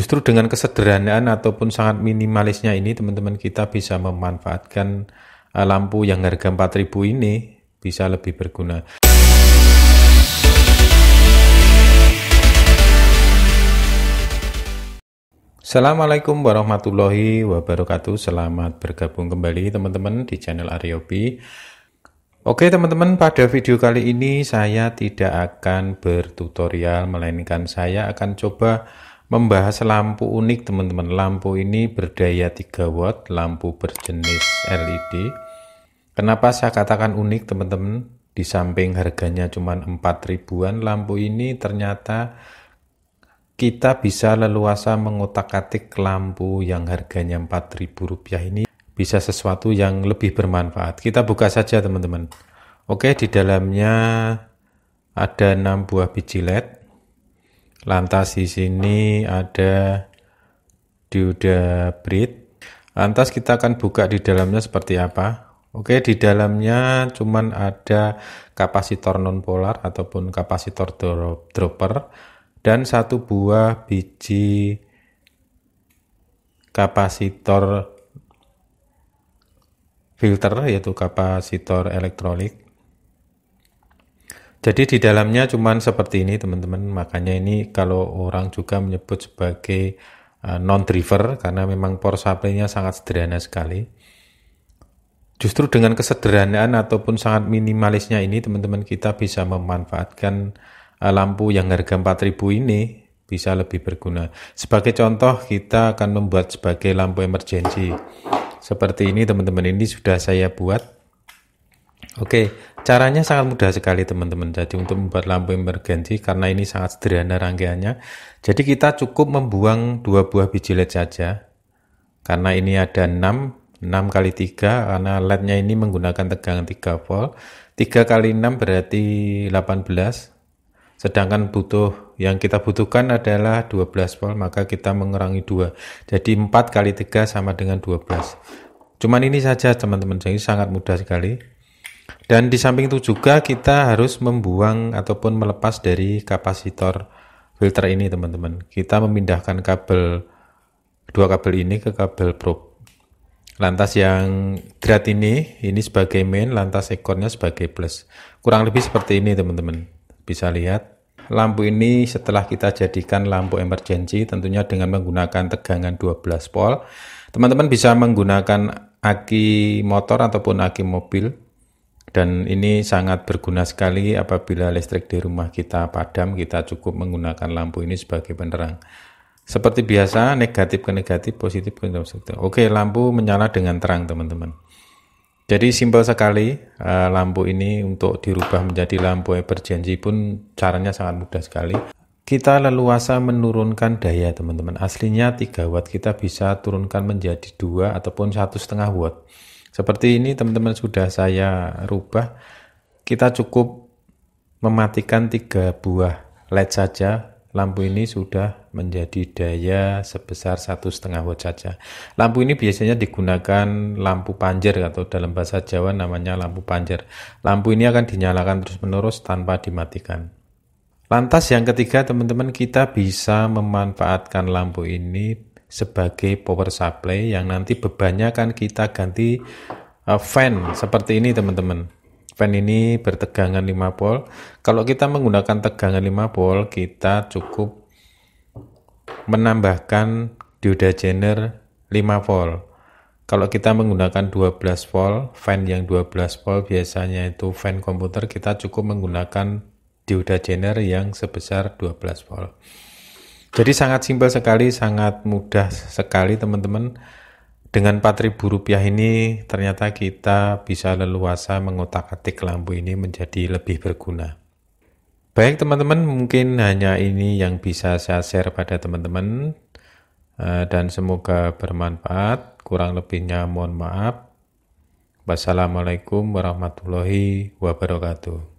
Justru dengan kesederhanaan ataupun sangat minimalisnya ini teman-teman kita bisa memanfaatkan eh, lampu yang harga 4000 ini bisa lebih berguna. Assalamualaikum warahmatullahi wabarakatuh. Selamat bergabung kembali teman-teman di channel Ariopi. Oke teman-teman, pada video kali ini saya tidak akan bertutorial melainkan saya akan coba membahas lampu unik teman-teman lampu ini berdaya 3 watt lampu berjenis LED kenapa saya katakan unik teman-teman di samping harganya cuma 4 ribuan lampu ini ternyata kita bisa leluasa mengotak-atik lampu yang harganya 4 ribu rupiah ini bisa sesuatu yang lebih bermanfaat kita buka saja teman-teman oke di dalamnya ada 6 buah biji led Lantas di sini ada dioda bridge. Lantas kita akan buka di dalamnya seperti apa. Oke, di dalamnya cuman ada kapasitor nonpolar ataupun kapasitor drop dropper dan satu buah biji kapasitor filter yaitu kapasitor elektrolit. Jadi di dalamnya cuman seperti ini teman-teman. Makanya ini kalau orang juga menyebut sebagai uh, non-driver karena memang power supply-nya sangat sederhana sekali. Justru dengan kesederhanaan ataupun sangat minimalisnya ini teman-teman kita bisa memanfaatkan uh, lampu yang harga 4000 ini bisa lebih berguna. Sebagai contoh kita akan membuat sebagai lampu emergency. Seperti ini teman-teman ini sudah saya buat Oke, caranya sangat mudah sekali teman-teman. Jadi untuk membuat lampu emergensi karena ini sangat sederhana rangkaiannya. Jadi kita cukup membuang dua buah biji LED saja. Karena ini ada 6, 6 kali 3 karena LED-nya ini menggunakan tegangan 3 volt. 3 kali 6 berarti 18. Sedangkan butuh yang kita butuhkan adalah 12 volt, maka kita mengurangi 2. Jadi 4 kali 3 sama dengan 12. Cuman ini saja teman-teman, jadi sangat mudah sekali. Dan di samping itu juga kita harus membuang ataupun melepas dari kapasitor filter ini teman-teman. Kita memindahkan kabel dua kabel ini ke kabel probe. Lantas yang drat ini, ini sebagai main, lantas ekornya sebagai plus. Kurang lebih seperti ini teman-teman. Bisa lihat. Lampu ini setelah kita jadikan lampu emergency tentunya dengan menggunakan tegangan 12 volt. Teman-teman bisa menggunakan aki motor ataupun aki mobil dan ini sangat berguna sekali apabila listrik di rumah kita padam, kita cukup menggunakan lampu ini sebagai penerang. Seperti biasa, negatif ke negatif, positif ke positif. Oke, lampu menyala dengan terang, teman-teman. Jadi simpel sekali eh, lampu ini untuk dirubah menjadi lampu emergency pun caranya sangat mudah sekali. Kita leluasa menurunkan daya teman-teman. Aslinya 3 watt kita bisa turunkan menjadi 2 ataupun satu setengah watt. Seperti ini teman-teman sudah saya rubah. Kita cukup mematikan tiga buah LED saja. Lampu ini sudah menjadi daya sebesar satu setengah watt saja. Lampu ini biasanya digunakan lampu panjer atau dalam bahasa Jawa namanya lampu panjer. Lampu ini akan dinyalakan terus-menerus tanpa dimatikan. Lantas yang ketiga teman-teman kita bisa memanfaatkan lampu ini sebagai power supply yang nanti bebannya akan kita ganti uh, fan seperti ini teman-teman fan ini bertegangan 5 volt kalau kita menggunakan tegangan 5 volt kita cukup menambahkan dioda jener 5 volt kalau kita menggunakan 12 volt fan yang 12 volt biasanya itu fan komputer kita cukup menggunakan dioda jener yang sebesar 12 volt jadi sangat simpel sekali, sangat mudah sekali teman-teman. Dengan 4000 rupiah ini ternyata kita bisa leluasa mengotak-atik lampu ini menjadi lebih berguna. Baik teman-teman, mungkin hanya ini yang bisa saya share pada teman-teman eh, dan semoga bermanfaat. Kurang lebihnya mohon maaf. Wassalamualaikum warahmatullahi wabarakatuh.